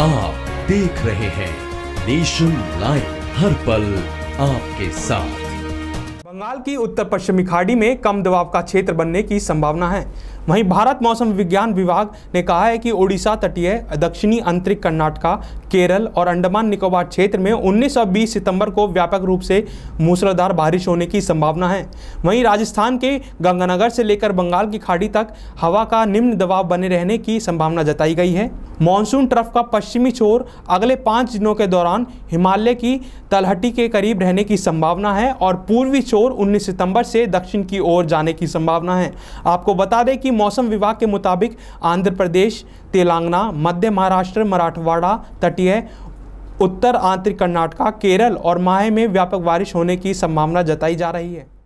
आप देख रहे हैं नेशन लाइव हर पल आपके साथ बंगाल की उत्तर पश्चिमी खाड़ी में कम दबाव का क्षेत्र बनने की संभावना है वहीं भारत मौसम विज्ञान विभाग ने कहा है कि ओडिशा तटीय दक्षिणी अंतरिक कर्नाटका केरल और अंडमान निकोबार क्षेत्र में 19 और 20 सितंबर को व्यापक रूप से मूसलाधार बारिश होने की संभावना है वहीं राजस्थान के गंगानगर से लेकर बंगाल की खाड़ी तक हवा का निम्न दबाव बने रहने की संभावना जताई गई है मानसून ट्रफ का पश्चिमी छोर अगले पाँच दिनों के दौरान हिमालय की तलहटी के करीब रहने की संभावना है और पूर्वी छोर 19 सितंबर से दक्षिण की ओर जाने की संभावना है आपको बता दें कि मौसम विभाग के मुताबिक आंध्र प्रदेश तेलंगाना मध्य महाराष्ट्र मराठवाड़ा तटीय उत्तर आंतरिक कर्नाटका केरल और माहे में व्यापक बारिश होने की संभावना जताई जा रही है